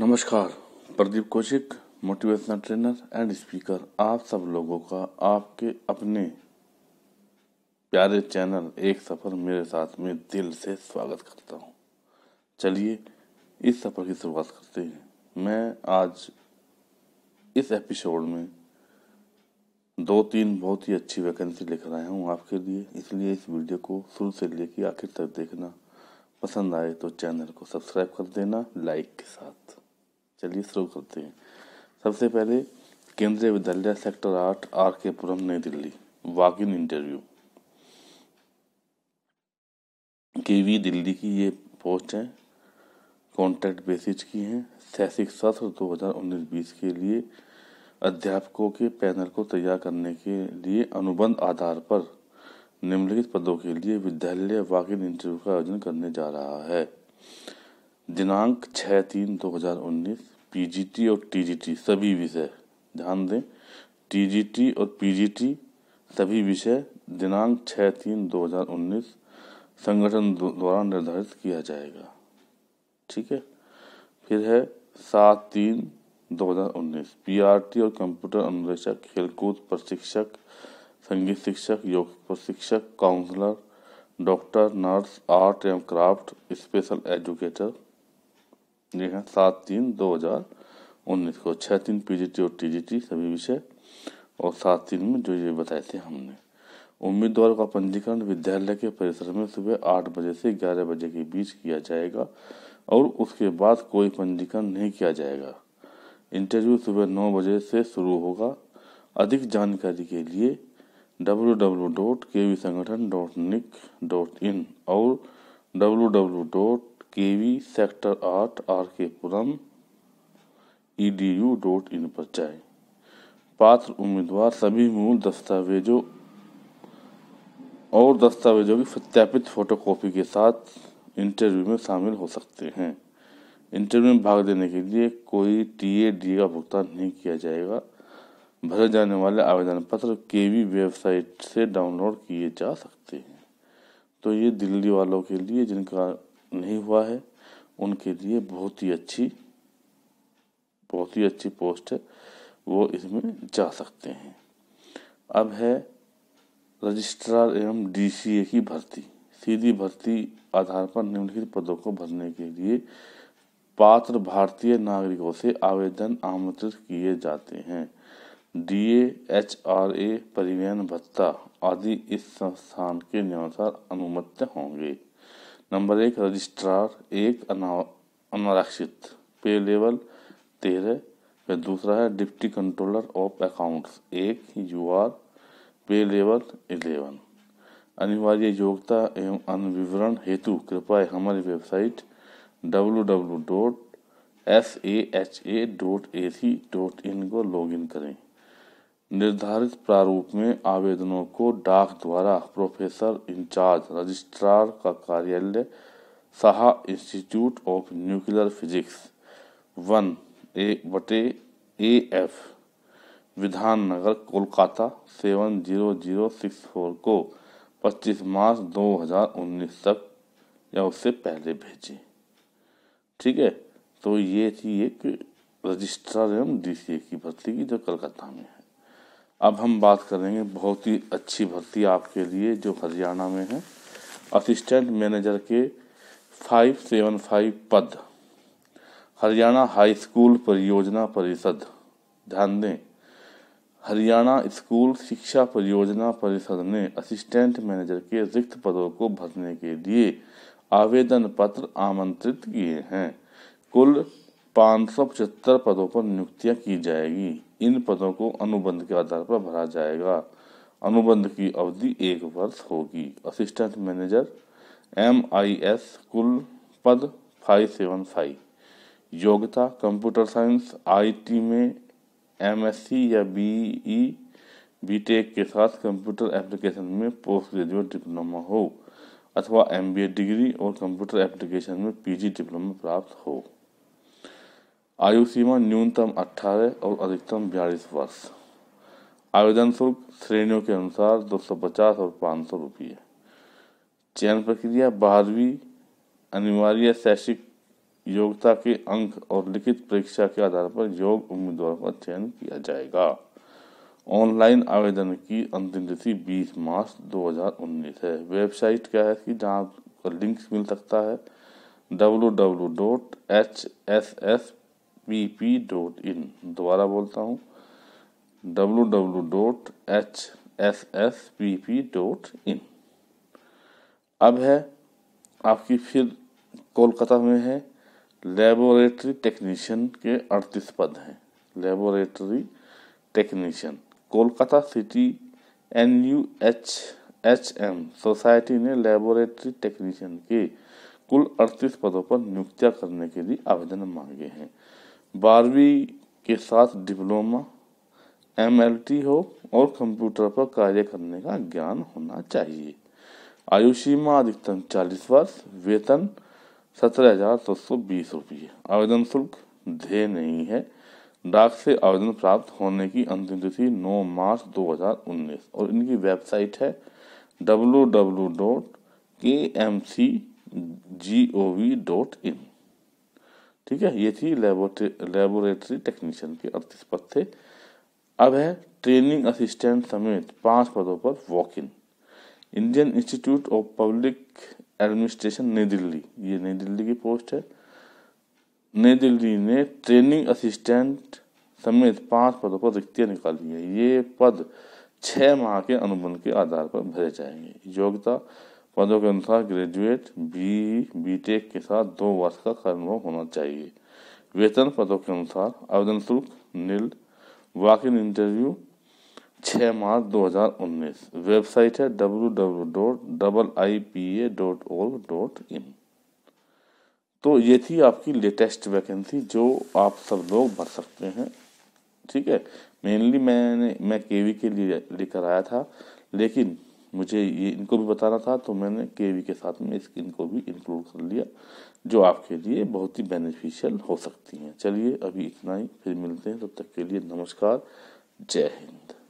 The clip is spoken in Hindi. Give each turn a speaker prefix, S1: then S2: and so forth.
S1: नमस्कार Pradeep Kaushik motivational trainer and speaker आप सब लोगों का आपके अपने प्यारे चैनल एक सफ़र मेरे साथ में दिल से स्वागत करता हूं चलिए इस सफ़र की शुरुआत करते हैं मैं आज इस एपिसोड में दो तीन बहुत ही अच्छी वैकेंसी लिख रहा हूं आपके लिए इसलिए इस वीडियो को शुरू से लेकर आखिर तक देखना पसंद आए तो चैनल को सब्सक्राइब कर देना लाइक के साथ चलिए शुरू करते हैं सबसे पहले केंद्रीय विद्यालय सेक्टर आठ आर के पुरम नई Delhi walk in interview V Delhi की ये पोस्ट है कॉन्ट्रैक्ट बेसिस की है शैक्षिक सत्र उन्नीस बीस के लिए अध्यापकों के पैनल को तैयार करने के लिए अनुबंध आधार पर निम्नलिखित पदों के लिए विद्यालय इन इंटरव्यू का आयोजन करने जा रहा है दिनांक छः तीन दो हज़ार उन्नीस पीजीटी और टीजीटी सभी विषय ध्यान दें टीजीटी और पीजीटी सभी विषय दिनांक छः तीन दो हजार उन्नीस संगठन द्वारा निर्धारित किया जाएगा ठीक है फिर है सात तीन दो हजार आर पीआरटी और कंप्यूटर अनुदेशक खेलकूद प्रशिक्षक संगीत शिक्षक योग प्रशिक्षक काउंसलर डॉक्टर नर्स आर्ट एवं क्राफ्ट स्पेशल एजुकेटर है सात तीन दो हज़ार उन्नीस को छः तीन पीजीटी और टी जी टी सभी विषय और सात तीन में जो ये बताए थे हमने उम्मीदवार का पंजीकरण विद्यालय के परिसर में सुबह आठ बजे से ग्यारह बजे के बीच किया जाएगा और उसके बाद कोई पंजीकरण नहीं किया जाएगा इंटरव्यू सुबह नौ बजे से शुरू होगा अधिक जानकारी के लिए W W dot K V संगठन डॉट निक डॉट इन और W W dot K V sector आठ R K Puram E D U dot in पर जाए पात्र उम्मीदवार सभी मूल दस्तावेजों और दस्तावेजों की सत्यापित फोटोकॉपी के साथ इंटरव्यू में शामिल हो सकते हैं इंटरव्यू में भाग लेने के लिए कोई टी ए डी का भुगतान नहीं किया जाएगा भरे जाने वाले आवेदन पत्र के वी वेबसाइट से डाउनलोड किए जा सकते हैं तो ये दिल्ली वालों के लिए जिनका नहीं हुआ है उनके लिए बहुत ही अच्छी बहुत ही अच्छी पोस्ट है वो इसमें जा सकते हैं अब है रजिस्ट्रार एवं डीसीए की भर्ती सीधी भर्ती आधार पर निम्नलिखित पदों को भरने के लिए पात्र भारतीय नागरिकों से आवेदन आमंत्रित किए जाते हैं डीए एच आर ए परिवहन भत्ता आदि इस संस्थान के अनुसार अनुमत होंगे नंबर एक रजिस्ट्रार एक अनारक्षित पे लेवल तेरह फिर दूसरा है डिप्टी कंट्रोलर ऑफ अकाउंट्स एक U R pay level eleven अनिवार्य योग्यता एवं अन्य विवरण हेतु कृपया हमारी website W W dot S A H A dot A C dot in को लॉग इन करें निर्धारित प्रारूप में आवेदनों को डाक द्वारा प्रोफेसर इंचार्ज रजिस्ट्रार का कार्यालय Saha institute of nuclear physics one A बटे A F Bidhan Nagar Kolkata seven zero zero six four को पच्चीस मार्च दो हजार उन्नीस तक या उससे पहले भेजें ठीक है तो ये थी एक रजिस्ट्रार एवं डी की भर्ती की जो कलकत्ता में है अब हम बात करेंगे बहुत ही अच्छी भर्ती आपके लिए जो हरियाणा में है असिस्टेंट मैनेजर के फाइव सेवन फाइव पद हरियाणा हाई स्कूल परियोजना परिषद ध्यान दें हरियाणा स्कूल शिक्षा परियोजना परिषद ने असिस्टेंट मैनेजर के रिक्त पदों को भरने के लिए आवेदन पत्र आमंत्रित किए हैं कुल 575 पदों पर नियुक्तियां की जाएगी इन पदों को अनुबंध के आधार पर भरा जाएगा अनुबंध की अवधि एक वर्ष होगी assistant manager M I S कुल पद फाइव सेवन फाइव योग्यता कंप्यूटर साइंस आईटी में एमएससी या बी ई बीटेक के साथ कंप्यूटर एप्लीकेशन में पोस्ट ग्रेजुएट डिप्लोमा हो अथवा एमबीए डिग्री और कंप्यूटर एप्लीकेशन में पीजी डिप्लोमा प्राप्त हो आयु सीमा न्यूनतम 18 और अधिकतम 42 वर्ष आवेदन शुल्क श्रेणियों के अनुसार 250 और 500 रुपये चयन प्रक्रिया बारहवीं अनिवार्य शैक्षिक योग्यता के अंक और लिखित परीक्षा के आधार पर योग उम्मीदवारों का चयन किया जाएगा ऑनलाइन आवेदन की अंतिम तिथि 20 मार्च 2019 है वेबसाइट क्या है कि जहाँ लिंक मिल सकता है W W dot H S S P P dot in दोबारा बोलता हूँ W W dot H S S P P dot in अब है आपकी फिर कोलकाता में है लेबोरेटरी टेक्नीशियन के अड़तीस पद हैं laboratory technician Kolkata city N U H H M society ने लेबोरेटरी टेक्नीशियन के कुल अड़तीस पदों पर नियुक्तियां करने के लिए आवेदन मांगे हैं बारहवीं के साथ डिप्लोमा एम हो और कंप्यूटर पर कार्य करने का ज्ञान होना चाहिए आयु सीमा अधिकतम चालीस वर्ष वेतन सत्रह हजार सात सौ बीस रुपये आवेदन शुल्क ध्येय नहीं है डाक से आवेदन प्राप्त होने की अंतिम तिथि 9 मार्च 2019 और इनकी वेबसाइट है W W dot K M C G O V dot in ठीक है ये थी लेबोरेटरी लेबोरेटरी टेक्नीशियन के अड़तीस पद थे अब है ट्रेनिंग असिस्टेंट समेत पांच पदों पर walk in Indian institute of public administration नई दिल्ली ये नई दिल्ली की पोस्ट है नई दिल्ली ने ट्रेनिंग असिस्टेंट समेत पांच पदों पर रिक्तियां निकाली है ये पद छः माह के अनुबंध के आधार पर भरे जाएंगे योग्यता पदों के अनुसार ग्रेजुएट बी टेक के साथ दो वर्ष का कर्मभव होना चाहिए वेतन पदों के अनुसार आवेदन शुल्क नील वाक इन इंटरव्यू 6 मार्च 2019 वेबसाइट है W W dot double I P A dot ol dot in तो ये थी आपकी लेटेस्ट वैकेंसी जो आप सब लोग भर सकते हैं ठीक है मेनली मैंने मैं केवी के लिए लेकर आया था लेकिन मुझे ये इनको भी बताना था तो मैंने के वी के साथ में इस इनको भी इंक्लूड कर लिया जो आपके लिए बहुत ही बेनिफिशियल हो सकती हैं चलिए अभी इतना ही फिर मिलते हैं तब तो तक के लिए नमस्कार जय हिंद